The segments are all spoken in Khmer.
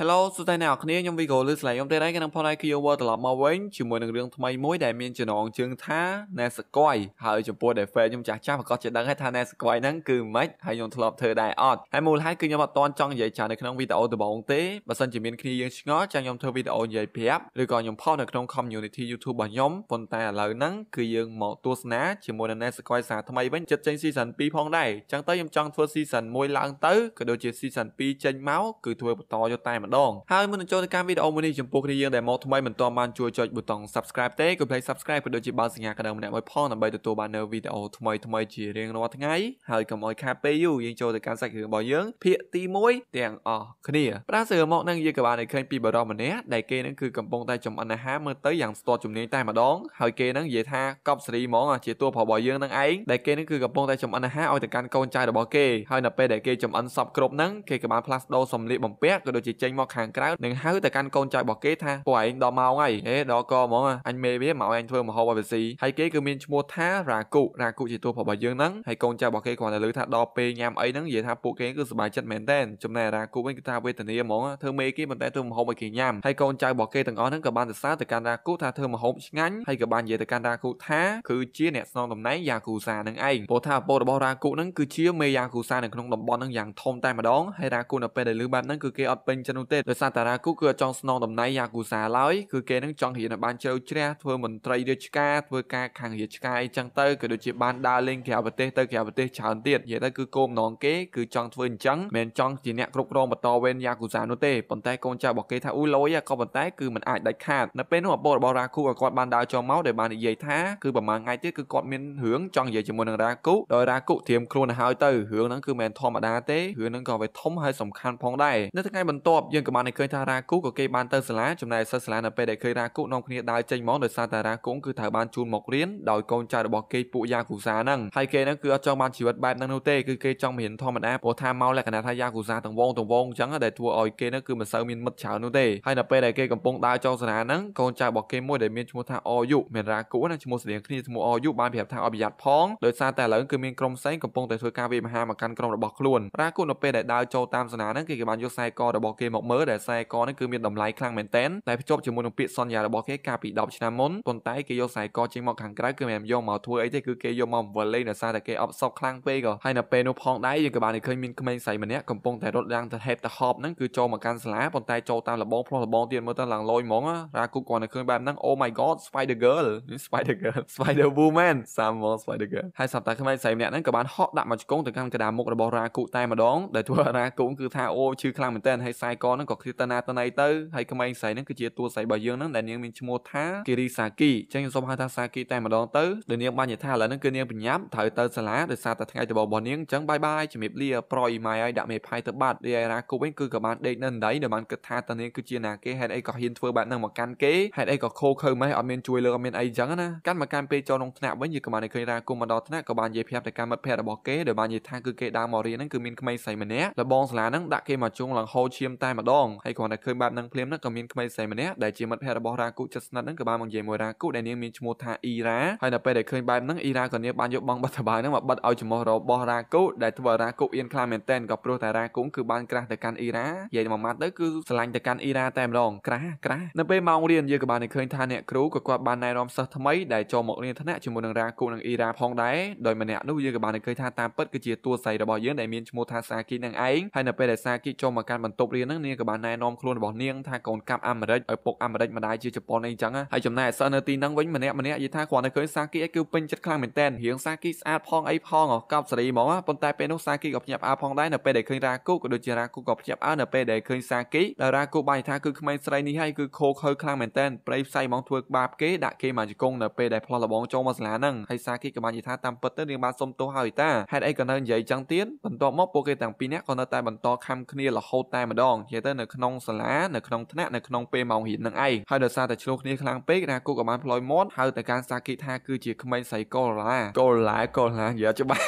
Hello សួស្តីអ្នកនរគ្នាខ្ញុំ Vigo លើស្លាយខ្ញុំទេដែរក៏នឹងផងដែរគឺយកវល់ត្រឡប់មកវិញជាមួយនឹងរឿងថ្មីមួយដែលមានចំណងជើងថា Nesquai ហើយចំពោះដែល fan ខ្ញុំចាស់ចាស់ប្រកាសជាដឹងហើយថា Nesquai ហ្នឹងគឺមិនហើយខ្ញុំធ្លាប់ធ្វើដែរអត់ហើយមូលហេតុគឺខ្ញុំអត់តន់ចង់និយាយច្រើននៅក្នុងវីដេអូដំបូងទេបើសិនជាមានគ្នាយើងឆ្ងល់ចាំខ្ញុំធ្វើវីដេអូនិយាយប្រាប់ឬក៏ខ្ញុំផុសនៅក្នុង community YouTube របស់ខ្ញុំប៉ុន្តែឥឡូវហ្នឹងគឺយើងមកទស្សនាជាមួយនឹង Nesquai សាថ្មីវិញចិត្តចេញ season 2ផងដែរអញ្ចឹងទៅខ្ញុំចង់ធ្វើ season 1ឡើងទៅក៏ដូចជា season 2ចេញមកគឺធ្វើបន្តយកតែម្ម្ដងហើយមុននឹងចូលទៅកម្មវិធីអូមួយនេះចំពោះគ្នាយើងដែលមកថ្មីមិនទាន់បានជួយចុចប៊ូតុង Subscribe ទេកុំភ្លេច Subscribe ព្រោះដូចជាបើសញ្ញាកណ្ដឹងម្នាក់មួយផងដើម្បីទទួលបាននៅវីដេអូថ្មីថ្មីជារៀងរាល់ថ្ងៃហើយកុំអោយខាតពេលយូរយើងចូលទៅកាន់សាច់រឿងរបស់យើងភាគទី1ទាំងអស់គ្នាប្រាសើមកនឹងយើងក៏បានឃើញពីបរិសម្នាក់ដែលគេនឹងគឺកំពុងតែចំអិនអាហារមើលទៅយ៉ាងស្ទាត់ជំនាញតែម្ដងហើយគេនឹងនិយាយថាកប់សេរីហ្មងជាតួប្របរបស់យើងនឹងឯងដែលគេនឹងគឺកំពុងតែចំអិនអាហារឲ្យទៅកាន់កូនចៅរបស់គេហើយនៅពេលដែលគេចំអិនសពគ្រប់នឹងគេក៏បានផ្លាស់ប្ដូរសម្លៀកបំពាក់ក៏ដូចជាចេញមកខាងក្រៅនឹងហៅទៅកាន់កូនចៅរបស់គេថាពួកឯងដល់ម៉ោងហើយហេដល់កហ្មងអញមេវាមកឯងធ្វើមហោបឲ្យវាស៊ីហើយគេគឺមានឈ្មោះថារាគុរាគុជាតួរបស់យើងហ្នឹងហើយកូនចៅរបស់គេគាត់តែលឺថាដល់ពេលញ៉ាំអីហ្នឹងនិយាយថាពួកគេគឺសប្បាយចិត្តមែនតែនចំណែករាគុវិញគឺថាវេទនាហ្មងធ្វើមេគេមិនតែធ្វើមហោបឲ្យគេញ៉ាំហើយកូនចៅរបស់គេទាំងអស់ហ្នឹងក៏បានសរសើរទៅកាន់រាគុថាធ្វើមហោបឆ្ងាញ់ហើយក៏បាននិយាយទៅកាន់រាគុថាគឺជាអ្នកស្នងតំណែងយ៉ាគូសានឹងឯងព្រោះថាឪពុករបស់រាគុហ្នឹងគឺជាមេយ៉ាគូសានៅក្នុងតំបន់ហ្នឹងយ៉ាងធំតែម្ដងហើយរាគុនៅពេលដែលលឺបាត់ហ្នឹងគឺគេអត់ពេញចិត្តនោះទេដោយសារតារាគូគឺអត់ចង់ស្នងតំណែងយ៉ាគូសាឡើយគឺគេនឹងចង់រៀនឲ្យបានជ្រៅជ្រះធ្វើមន្ត្រីរាជការធ្វើការខាងរាជការអីចឹងទៅក៏ដូចជាបានដើរលេងក្រៅប្រទេសទៅក្រៅប្រទេសច្រើនទៀតនិយាយទៅគឺគោលបំណងគេគឺចង់ធ្វើអញ្ចឹងមិនចង់ជាអ្នកគ្រប់គ្រងបន្តវេនយ៉ាគូសានោះទេប៉ុន្តែកូនចៅរបស់គេថាអូលុយក៏ប៉ុន្តែគឺមិនអាចដាច់ខាតនៅពេលនោះឪពុករបស់រាគូក៏គាត់បានដើរចូលមកដោយបាននិយាយថាគឺប្រហែលថ្ងៃទៀតគឺគាត់មានរឿងចង់និយាយជាមួយនឹងរាគូដោយរាគូធៀមខ្លួនទៅហើយទៅរឿងហ្នឹងគឺមិនធម្មតាទេរឿងហ្នឹងក៏វាធំហើយសំខាន់ផងដែរនៅថ្ងៃបន្ទាប់យយើងក៏បានឃើញថារ៉ាគូក៏គេបានទៅសាលាចំណែកសិស្សសាលានៅពេលដែលឃើញរ៉ាគូនាំគ្នាដើរចេញមកដោយសារតែរ៉ាគូគឺត្រូវបានជូនមករៀនដោយកូនចៅរបស់គេពួកយ៉ាគូសាហ្នឹងហើយគេហ្នឹងគឺអត់ចង់បានជីវិតបែបហ្នឹងនោះទេគឺគេចង់មានធម្មតាព្រោះថាមកលក្ខណៈថាយ៉ាគូសាទាំងវងទាំងវងអញ្ចឹងដែលធ្វើឲ្យគេហ្នឹងគឺមិនសូវមានមិត្តច្រើននោះទេហើយនៅពេលដែលគេកំពុងដើរចូលសាលាហ្នឹងកូនចៅរបស់គេមួយដែលមានឈ្មោះថាអយុមានរ៉ាគូណាឈ្មោះស្តីងគ្នាឈ្មោះអយុបានប្រាប់ថាឲ្យប្រយ័ត្នផងដោយសារតែឥឡូវគឺមានក្រុមផ្សេងកំពុងតែធ្វើការវាយមហាមកកាន់ក្រុមរបស់ខ្លួនរ៉ាគូនៅពេលដែលដើរចូលតាមសាលាហ្នឹងគេក៏បានយកខ្សែករបស់គេមកមកមើលដែលខ្សែកនេះគឺមានតម្លៃខ្លាំងមែនទែនតែភ្ជាប់ជាមួយនឹងពាក្យសន្យារបស់គេកាលពី10ឆ្នាំមុនប៉ុន្តែគេយកខ្សែកចេញមកខាងក្រៅគឺមិនយកមកធ្វើអីទេគឺគេយកមកវិលលេងដោយសារតែគេអបសោកខ្លាំងពេកក៏ហើយនៅពេលនោះផងដែរយើងក៏បានឃើញមានក្មេងស្រីម្នាក់កំពុងតែរត់យ៉ាងទៅហេបទៅហប់ហ្នឹងគឺចូលមកកាន់សាលាប៉ុន្តែចូលតាមលបងផ្លោះលបងទៀតមើលទៅឡើងលយហ្មងរាគុកគាត់នៅឃើញបែបហ្នឹង Oh my god Spider Girl Spider Girl Spider Woman សាមមក Spider Girl ហើយសម្រាប់តែក្មេងស្រីម្នាក់ហ្នឹងក៏បានហក់ដាក់មកជង្គង់ទៅកាន់កណ្ដាលមុខរបស់រាគុកតែម្ដងដែលធ្វើរាគុកគឺថាអូឈឺខ្លាំងមែនទែនហើយខ្សែកករហ្នឹងក៏គ្នាតណាតណៃទៅហើយក្មេងស្រីហ្នឹងគឺជាតួស្រីរបស់យើងហ្នឹងដែលនាងមានឈ្មោះថាគិរីសាគីអញ្ចឹងខ្ញុំសូមហៅថាសាគីតែម្ដងទៅដែលនាងបាននិយាយថាឥឡូវហ្នឹងគឺនាងបញ្ញាប់ត្រូវទៅសាលាដោយសារតែថ្ងៃដំបូងរបស់នាងអញ្ចឹងបាយបាយជំរាបលាប្រយម៉ែឲ្យដាក់មេផាយទៅបាត់រីឯរ៉ាគូវិញគឺក៏បានដេកនៅដៃដែលបានគិតថាតនាងគឺជាណាគេហេតុអីក៏ហ៊ានធ្វើបែបហ្នឹងមកកាន់គេហេតុអីក៏ខូខើម៉េះអត់មានជួយលើអត់មានអីអញ្ចឹងណាកាន់មកកាន់ពេលចូលក្នុងថ្នាក់វិញយីក៏បានឃើញរ៉ាគូមកដល់ថ្នាក់ក៏បាននិយាយប្រាប់ទៅកម្មមិត្តភ័ក្តិរបស់គេដែលបាននិយាយថាគឺគេដើរមករៀនហ្នឹងគឺមានក្មេងស្រីម្នាក់លបងសាលាហ្នឹងដាក់គេមកជុងឡើងហោឈាមតែម្ដងហើយគ្រាន់តែឃើញបែបហ្នឹងភ្លាមហ្នឹងក៏មានក្មេងស្រីម្នាក់ដែលជាមិត្តភក្តិរបស់រ៉ាគូចិត្តស្និទ្ធហ្នឹងក៏បានមកនិយាយមួយរ៉ាគូដែលនាងមានឈ្មោះថាអ៊ីរ៉ាហើយដល់ពេលដែលឃើញបែបហ្នឹងអ៊ីរ៉ាក៏នាងបានយកបងបាត់ដបាយហ្នឹងមកបិទឲ្យចំោះរបស់រ៉ាគូដែលធ្វើរ៉ាគូអៀនខ្លាំងមែនតែនក៏ព្រោះតែរ៉ាគូគឺបានក្រាស់ទៅកាន់អ៊ីរ៉ានិយាយមួយម៉ាត់ទៅគឺស្រឡាញ់ទៅកាន់អ៊ីរ៉ាតែម្ដងក្រាស់ក្រាស់នៅពេលម៉ោងរៀនយើងក៏បានឃើញថាអ្នកគ្រូក៏គាត់បានណែនាំសិស្សថ្មីដែលចូលមករៀនថ្នាក់ជាមួយនឹងរ៉ាគូនិងអ៊ីរ៉ាផងដែរដោយម្នាក់នោះយើងក៏បានឃើញថាតាមពិតគឺជាតួស័យរបស់យើងដែលមានឈ្មោះថាសាគីនឹងឯងហើយនៅពេលដែលសាគីចូលមកកាន់បន្ទប់រៀនហ្នឹងនាងក៏បានណែនាំខ្លួនរបស់នាងថាកូនកាប់អាមេរិកឲ្យពុកអាមេរិកម្ដាយជាជប៉ុនអីចឹងហើយចំណែកសិស្សនៅទីហ្នឹងវិញម្នាក់ម្នាក់និយាយថាគ្រាន់តែឃើញសាគីគឺពេញចិត្តខ្លាំងមែនតើរៀងសាគីស្អាតផងអីផងកប់សេរីហ្មងប៉ុន្តែពេលនោះសាគីក៏ភ្ញាក់ផ្អើលផងដែរនៅពេលដែលឃើញរ៉ាគូក៏ដូចជារ៉ាគូក៏ភ្ញាក់ផ្អើលនៅពេលដែលឃើញសាគីដែលរ៉ាគូបាយថាគឺក្មេងស្រីនេះហើយគឺខូខើខ្លាំងមែនតើប្រៃផ្សៃហ្មងធ្វើបាបគេដាក់គេមកជង្គង់នៅពេលដែលផ្លោះលបងចូលមកសាលាហ្នឹងហើយសាគីក៏បាននិយាយថាតាមពិតទៅនាងបានសុំទោសហើយតាហេតុអីក៏នៅនិយាយចឹងទៀតបន្ទាប់មកពួកគេទាំងពីរនាក់ក៏នៅតែបន្តខំគ្នារហូតតែម្ដងនិយាយគេទៅនៅក្នុងសាលានៅក្នុងថ្នាក់នៅក្នុងពេលម៉ោងរៀននឹងឯងហើយដោយសារតែឆ្លោះគ្នាខ្លាំងពេកណាគុកក៏បានផ្លយមាត់ហៅទៅការសាគីថាគឺជាក្មេងស្រីកូឡាកូឡាកូឡានិយាយច្បាស់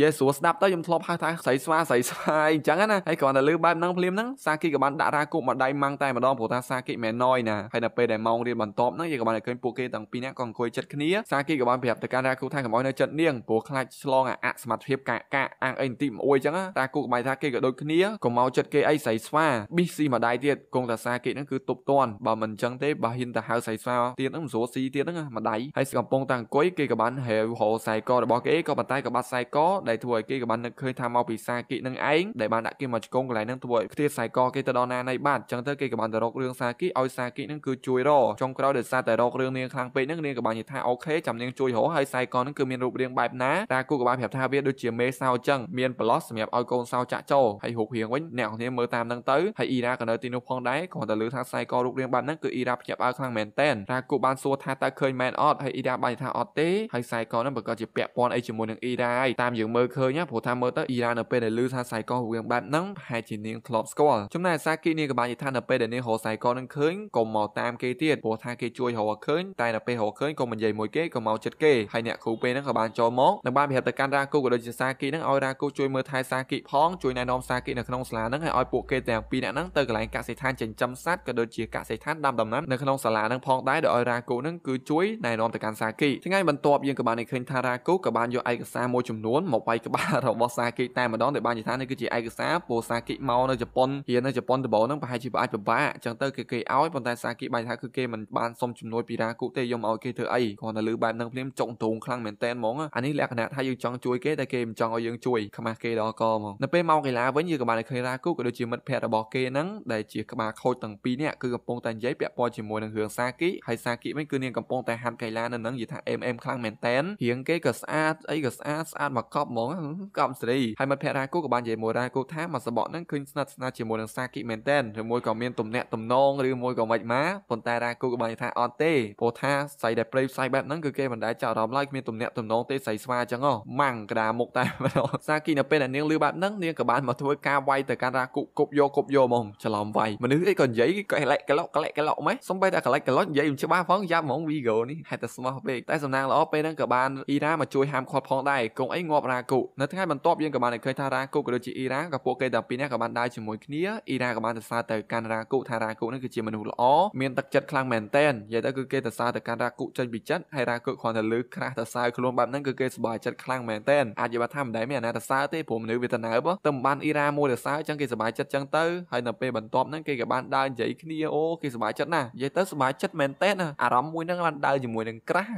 យេស៊ូស្ដាប់ទៅខ្ញុំធ្លាប់ហៅថាស្រីស្វាស្រីស្វាអញ្ចឹងណាហើយគ្រាន់តែលើបែបហ្នឹងភ្លាមហ្នឹងសាគីក៏បានដាក់រាគុកមកដៃម៉ាំងតែម្ដងព្រោះថាសាគីមែនណយណាហើយដល់ពេលដែលម៉ោងរៀនបន្ទាប់ហ្នឹងយើងក៏បានឃើញពួកគេទាំងពីរនាក់ក៏អង្គុយជិតគ្នាសាគីក៏បានប្រាប់ទៅការរាគុកថាកុំឲ្យនៅជិតនាងព្រោះខ្លាចឆ្លងអាអសមត្ថភាពកាកាអាងអីបន្តិចមួយអញ្ចឹងរាគុកក៏បានថាគេក៏ដូចគ្នាកុំមកជិតគេអីស្រីស្ស្វាប៊ីស៊ីមួយដៃទៀតគង់តាសាគេហ្នឹងគឺទប់តន់បើមិនអញ្ចឹងទេបើហ៊ានទៅហៅសៃស្វាទៀតហ្នឹងមិនស្រួលស៊ីទៀតហ្នឹងមួយដៃហើយកំពុងតាអង្គុយគេក៏បានហៅហៅសៃករបស់គេក៏ប៉ុន្តែក៏បាត់សៃកដែលធ្វើឲ្យគេក៏បាននឹកឃើញថាមកពីសាគីនឹងឯងដែលបានដាក់គេមកជង្គង់កន្លែងហ្នឹងធ្វើឲ្យខ្ទាតសៃកគេទៅដល់ណានៃបាទអញ្ចឹងទៅគេក៏បានទៅរករឿងសាគីឲ្យសាគីហ្នឹងគឺជួយរចុងក្រោយដោយសារតែរករឿងនាងខ្លាំងពេកហ្នឹងនាងក៏បាននិយាយថាអូខេចាំនាងជួយរកហើយសៃកហ្នឹងគឺមានរូបរាងបែបណាតាគូក៏បានប្រាប់ថាវាដូចជាមេសោអញ្ចឹងមានប្លោះសម្រាប់ឲ្យកូនសោចាក់ចោលហើយរូបរាងវិញអ្នកនាងមើលតាមនឹងហ្នឹងទៅហើយអ៊ីរ៉ាក៏នៅទីនោះផងដែរគ្រាន់តែលើថាខ្សែករូបរាងបែបហ្នឹងគឺអ៊ីរ៉ាភ្ញាក់ផ្អើលខ្លាំងមែនតែនរ៉ាគូបានសួរថាតើឃើញមែនអត់ហើយអ៊ីរ៉ាបានថាអត់ទេហើយខ្សែកហ្នឹងប្រកាសជាពាក់ព័ន្ធអីជាមួយនឹងអ៊ីរ៉ាតាមយើងមើលឃើញព្រោះថាមើលទៅអ៊ីរ៉ានៅពេលដែលលើថាខ្សែករូបរាងបែបហ្នឹងប្រហែលជានាងធ្លាប់ស្គាល់ចំណែកសាគីនេះក៏បាននិយាយថានៅពេលដែលនាងរកខ្សែកហ្នឹងឃើញក៏មកតាមគេទៀតព្រោះថាគេជួយរកឃើញតែដល់ពេលរកឃើញក៏មិននិយាយមួយគេក៏មកចិត្តគេហើយអ្នកគ្រូពេលហ្នឹងក៏បានចូលមកនិងបានប្រាប់ទៅកាន់រ៉ាគូក៏ដូចជាសាគីហ្នឹងឲ្យរ៉ាគូជួយមើលថែសាគីផងជួយណែនាំសាគីនៅក្នុងសាលាហ្នឹងឲ្យពួកគេតទាំងពីរអ្នកហ្នឹងទៅកន្លែងកសិដ្ឋានចិញ្ចឹមសត្វក៏ដូចជាកសិដ្ឋានដាំដំណាំនៅក្នុងសាលាហ្នឹងផងដែរដោយឲ្យរាគូហ្នឹងគឺជួយណែនាំទៅកាន់សាគីថ្ងៃបន្ទាប់យើងក៏បានឃើញថារាគូក៏បានយកឯកសារមួយចំនួនមកវាយក្បាលរបស់សាគីតែម្ដងដែលបាននិយាយថានេះគឺជាឯកសារពោសាគីមកនៅជប៉ុនរៀននៅជប៉ុនដំបូងហ្នឹងប្រហែលជាអាចពិបាកអញ្ចឹងទៅគឺគេឲ្យប៉ុន្តែសាគីបានថាគឺគេមិនបានសុំជំនួយពីរាគូទេយកមកឲ្យគេធ្វើអីគាត់តែលើបែបហ្នឹងភ្លាមចុកទ្រូងខ្លាំងមែនតើហ្មងអានេះលក្ខណៈថាយើងចង់ជួយគេតែគេមិនចង់ឲ្យយើងជួយខ្មាស់គេដល់កហ្មងនៅពេលមកកីឡាវិញយើងក៏បានឃើញរាគូក៏ដូចជាមិត្តភ័ក្ដិរបស់គេហ្នឹងដែលជាក្បាលខូចទាំងពីរនេះគឺកំពុងតែនិយាយពាក់ព័ន្ធជាមួយនឹងរឿងសាគីហើយសាគីវិញគឺនាងកំពុងតែហាត់កីឡានៅនឹងនិយាយថាអេមអេមខ្លាំងមែនតែនរៀងគេក៏ស្អាតអីក៏ស្អាតស្អាតមកកប់ហ្មងកប់ស្រីហើយមិត្តភក្តិរ៉ាគូក៏បាននិយាយមួយរ៉ាគូថាមកសបកហ្នឹងឃើញស្និទ្ធស្នាលជាមួយនឹងសាគីមែនតែនឬមួយក៏មានទំនាក់ទំនងឬមួយក៏មិនមកប៉ុន្តែរ៉ាគូក៏បាននិយាយថាអត់ទេព្រោះថាស្រីដែលប្រេយផ្សាយបែបហ្នឹងគឺគេមិនដែលចាប់អារម្មណ៍ឡើយគ្មានទំនាក់ទំនងទេស្រីស្វាអញ្ចឹងហ៎ម៉ាំងក្តារមុខតែសាគីនៅពេលដែលនាងលឺបែបហ្នឹងនាងក៏បានមកធ្វើការវាយទៅកាន់រ៉ាគូគប់យកយកគប់យកហ្មងច្រឡំវាយមនុស្សអីក៏និយាយកលែកកឡុកកលែកកឡុកម៉េះសំបីតែកលែកកឡុកនិយាយមិនច្បាស់ផងយ៉ាប់ហ្មង Vigo នេះហេតុតែស្មោះពេកតែសំណាងល្អពេលហ្នឹងក៏បានអ៊ីរ៉ាមកជួយហាមឃាត់ផងដែរកងអីងាប់រ៉ាគូនៅថ្ងៃបន្ទាប់យើងក៏បានឃើញថារ៉ាគូក៏ដូចជាអ៊ីរ៉ាក៏ពួកគេទាំងពីរនេះក៏បានដើរជាមួយគ្នាអ៊ីរ៉ាក៏បានសរសើរទៅកាន់រ៉ាគូថារ៉ាគូហ្នឹងគឺជាមនុស្សល្អមានទឹកចិត្តខ្លាំងមែនតែននិយាយទៅគឺគេសរសើរទៅកាន់រ៉ាគូចេញពីចិត្តហើយរ៉ាគូគ្រាន់តែលើក្រាស់សរសើរខ្លួនបែបហ្នឹងគឺគេសប្បាយចិត្តខ្លាំងមែនតែនអាចនិយាយថាមិនដែលមានអាណាសរសើរទេព្រោះមនុស្សវៀតណាមទៅមិនបានអ៊ីរ៉ាមួយសរសើរចឹងគេសប្បាយចិត្តចឹងទៅហើយនៅពេលបន្ទាប់ហ្នឹងគេក៏បានដើរនិយាយគ្នាអូគេសប្បាយចិត្តណាស់និយាយទៅសប្បាយចិត្តមែនតើណាអារម្មណ៍មួយហ្នឹងបានដើរជាមួយនឹងក្រាស់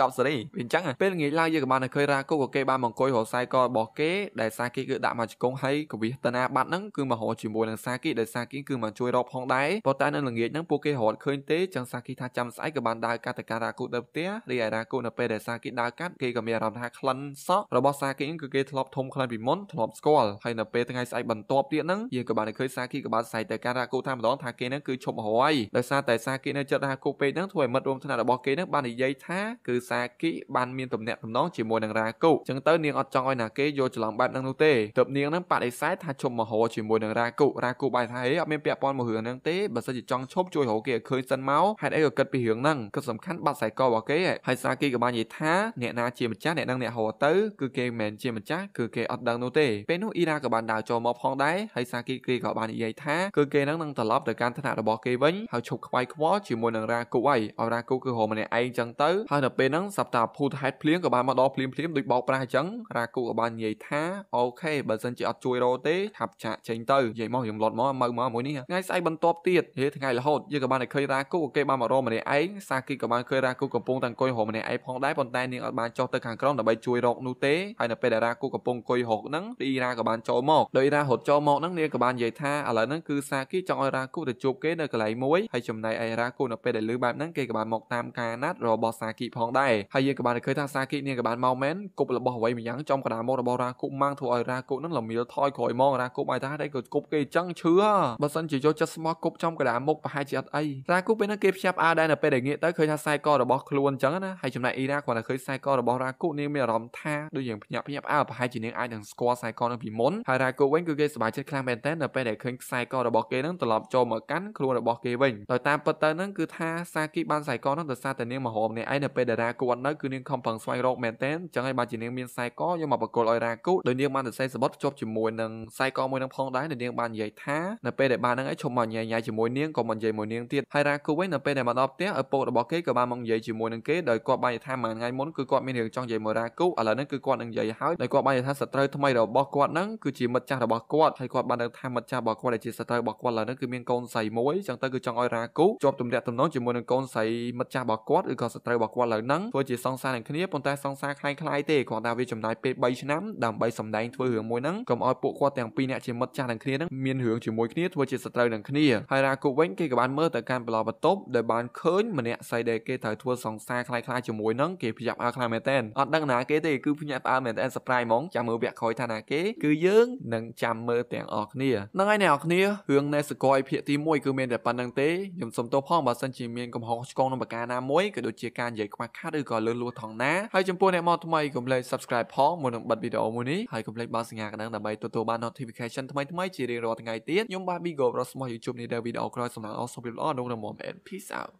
កប់សេរីវាអញ្ចឹងពេលងាយឡើយយើងក៏បានឃើញរ៉ាគូក៏គេបានមកអង្គុយរកសាយករបស់គេដែលសាគីគឺដាក់មកជង្គង់ហើយកវិសតនាបាត់ហ្នឹងគឺមករកជាមួយនឹងសាគីដែលសាគីគឺមកជួយរកផងដែរប៉ុន្តែនៅល្ងាចហ្នឹងពួកគេរត់ឃើញទេចឹងសាគីថាចាំស្អែកក៏បានដើរកាត់ទៅការរ៉ាគូដល់ផ្ទះរីឯរ៉ាគូនៅពេលដែលសាគីដើរកាត់គេក៏មានអារម្មណ៍ថាក្លិនសក់របស់សាគីគឺគេធ្លាប់ធំក្លិនពីមុនធ្លាប់ស្គាល់ហើយនៅពេលថ្ងៃស្អែកបន្ទាប់ទៀតហ្នឹងយើងក៏បានឃើញសាគីក៏បានសរសៃទៅការរាគូថាម្ដងថាគេនឹងគឺឈប់ហើយដោយសារតែសាគីនៅចិត្តរាគូពេកហ្នឹងធ្វើឲ្យមិត្តរួមថ្នាក់របស់គេហ្នឹងបាននិយាយថា គឺសាគីបានមានទំនាក់ទំនងជាមួយនឹងរាគូអញ្ចឹងទៅនាងអត់ចង់ឲ្យណាគេយកច្រឡំបែបហ្នឹងនោះទេទើបនាងហ្នឹងបដិសេធថាឈប់មកហោជាមួយនឹងរាគូរាគូបែរថាហេអត់មានពាក់ព័ន្ធមករឿងហ្នឹងទេបើសិនជាចង់ឈប់ជួយរកគេឲ្យឃើញសិនមកហេតុអីក៏គិតពីរឿងហ្នឹងគឺសំខាន់បាត់ខ្សែករបស់គេហើយសាគីក៏បាននិយាយថាអ្នកណាជាម្ចាស់អ្នកនឹងអ្នកហោទៅគឺគេមិនមែនជាម្ចាស់គឺគេអត់ដឹងនោះទេពេលនោះអ៊ីរ៉ាក៏បានដើរចូលមកផងដែរហើយសាគីគ្រីក៏បាននិយាយថាគឺគេនឹងនឹងត្រឡប់ទៅកាន់ឋានៈរបស់គេវិញហើយឈប់ខ្វាយខ្វល់ជាមួយនឹងរាគូឯងឲ្យរាគូគឺរហូតម្នាក់ឯងចឹងទៅហើយនៅពេលហ្នឹងសប្តាហ៍ភូតហេតុភ្លៀងក៏បានមកដល់ភ្លាមភ្លាមដូចបោកប្រាស់អញ្ចឹងរាគូក៏បាននិយាយថាអូខេបើសិនជាអត់ជួយរោទេថាប់ចាក់ចេញទៅនិយាយមកយើងលត់មកមើលមកមួយនេះថ្ងៃស្អែកបន្ទាប់ទៀតហេថ្ងៃរហូតយើងក៏បានតែឃើញរាគូគេបានមករកម្នាក់ឯងសាគីក៏បានឃើញរាគូកំពុងតែអង្គុយរកម្នាក់ឯងផងដែរប៉ុន្តែនាងអត់បានចុះទៅខាងក្រោមដើម្បីជួយរកនោះទេហើយនៅពេលដែលរាគូកំពុងអង្គុយរកហ្នឹងរីរាក៏បានចូលមកដោយរារត់ចូលមកហ្នឹងនាងក៏បាននិយាយថាឥឡូវហ្នឹងគឺសាគីចង់ឲ្យរ៉ាគូទៅជួបគេនៅកន្លែងមួយហើយចំណែកឯរ៉ាគូនៅពេលដែលលឺបែបហ្នឹងគេក៏បានមកតាមការណាត់របស់សាគីផងដែរហើយយើងក៏បានឃើញថាសាគីនាងក៏បានមកមែនគប់របស់អ្វីម្យ៉ាងចំកណ្ដាលមករបស់រ៉ាគូម៉ាំងធ្វើឲ្យរ៉ាគូហ្នឹងលំមៀលថយក្រោយមករ៉ាគូបាយថាតែក៏គប់គេអញ្ចឹងឈឺបើសិនជាយកចិត្តស្មោះគប់ចំកណ្ដាលមុខប្រហែលជាអត់អីរ៉ាគូពេលហ្នឹងគេផ្សាប់អាដែរនៅពេលដែលងាកទៅឃើញថាខ្សែករបស់ខ្លួនអញ្ចឹងណាហើយចំណែកអ៊ីរ៉ាគាត់តែឃើញខ្សែករបស់រ៉ាគូនាងមានអារម្មណ៍ថាដូចយ៉ាងភ្ញាក់ភ្ញាក់អើប្រហែលជានាងអាចនឹងស្គាល់ខ្សែកនឹងពីមុនហើយរ៉ាគូវិញគឺគេសប្បាយចិត្តខ្លាំងមែនតើនៅពេលដែលឃើញខ្សែករបស់គេនឹងត្រឡប់ចូលមកកាន់ខ្លួនរបស់គេវិញដោយតាមពិតទៅនឹងគឺថាសាគីបានខ្សែកនឹងទៅសារតែនាងមហោមនេះឯងនៅពេលដែលរាគូអត់នៅគឺនាងខំប្រឹងស្វែងរកមែនទែនចឹងហើយបានជានាងមានខ្សែកយកមកបកគលឲ្យរាគូដោយនាងបានសរសេរសបុតជាប់ជាមួយនឹងខ្សែកមួយនឹងផងដែរនាងបាននិយាយថានៅពេលដែលបាននឹងឯងឈប់មកញ៉ៃញ៉ៃជាមួយនាងក៏មិននិយាយមួយនាងទៀតហើយរាគូវិញនៅពេលដែលមកដល់ផ្ទះឪពុករបស់គេក៏បានមកនិយាយជាមួយនឹងគេដោយគាត់បាននិយាយថាមួយថ្ងៃមុនគឺគាត់មានរឿងចង់និយាយមួយរាគូឥឡូវនេះគឺគាត់នឹងនិយាយហើយដោយគាត់បាននិយាយថាសត្រូវថ្មីរបស់គាត់នឹងគឺជាមិត្តចាស់របស់គាត់ហើយគាត់បានដឹងថាមិត្តចាស់ចាស់របស់គាត់ដែលជាសត្រូវរបស់គាត់ឡើយហ្នឹងគឺមានកូនស្រីមួយចឹងទៅគឺចង់ឲ្យរ៉ាគូជាប់ទំនាក់ទំនងជាមួយនឹងកូនស្រីមិត្តចាស់របស់គាត់ឬក៏សត្រូវរបស់គាត់ឡើយហ្នឹងធ្វើជាសង្សារនឹងគ្នាប៉ុន្តែសង្សារคล้ายៗទេគ្រាន់តែវាចំណាយពេល3ឆ្នាំដើម្បីសម្ដែងធ្វើរឿងមួយហ្នឹងកុំឲ្យពួកគាត់ទាំងពីរអ្នកជាមិត្តចាស់នឹងគ្នាហ្នឹងមានរឿងជាមួយគ្នាធ្វើជាសត្រូវនឹងគ្នាហើយរ៉ាគូវិញគេក៏បានមើលទៅកាន់ប្លង់បន្ទប់ដែលបានឃើញម្នាក់ស្រីដែលគេត្រូវធ្វើសង្សារคล้ายៗជាមួយនឹងគេភ្ញាក់ផ្អើលខ្លាំងមែនតើអត់ដឹងណាគេទេគឺភ្ញាក់ផ្អើលមែនតើ surprise ហ្មងចាំមើលវគ្គក្រោយថាណាគេគឺយើងនឹងចាំមើលទាំងអស់គ្នានៅហ្នឹងហើយអ្នកនរគ្នារឿងនៃសកយភាគទី1គឺមានតែប៉ុណ្្នឹងទេខ្ញុំសូមទោសផងបើសិនជាមានកំហុសឆ្គងក្នុងប្រការណាមួយក៏ដូចជាការនិយាយខ្វះខាតឬក៏លឺលួសថងណាហើយចំពោះអ្នកមកថ្មីកុំភ្លេច Subscribe ផងមុននឹងបិទវីដេអូមួយនេះហើយកុំភ្លេចបើកសញ្ញាកណ្ដឹងដើម្បីទទួលបាន notification ថ្មីៗជារៀងរាល់ថ្ងៃទៀតខ្ញុំបាទ Bigo របស់ YouTube នេះដែរវីដេអូក្រោយសម្រាប់អស់សុខភាពល្អក្នុងរមម and peace out